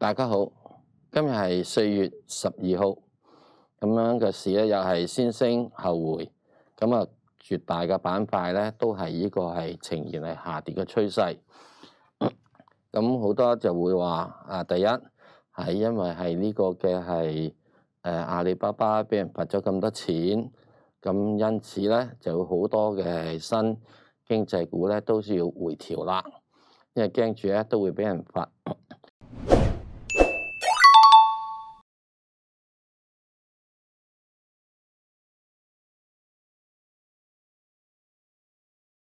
大家好，今日系四月十二号，咁样嘅市咧又系先升后回，咁啊，绝大嘅板块咧都系呢个系呈现系下跌嘅趋势。咁好多就会话啊，第一系因为系呢个嘅系诶阿里巴巴俾人罚咗咁多钱，咁因此咧就会好多嘅新经济股咧都需要回调啦，因为惊住咧都会俾人罚。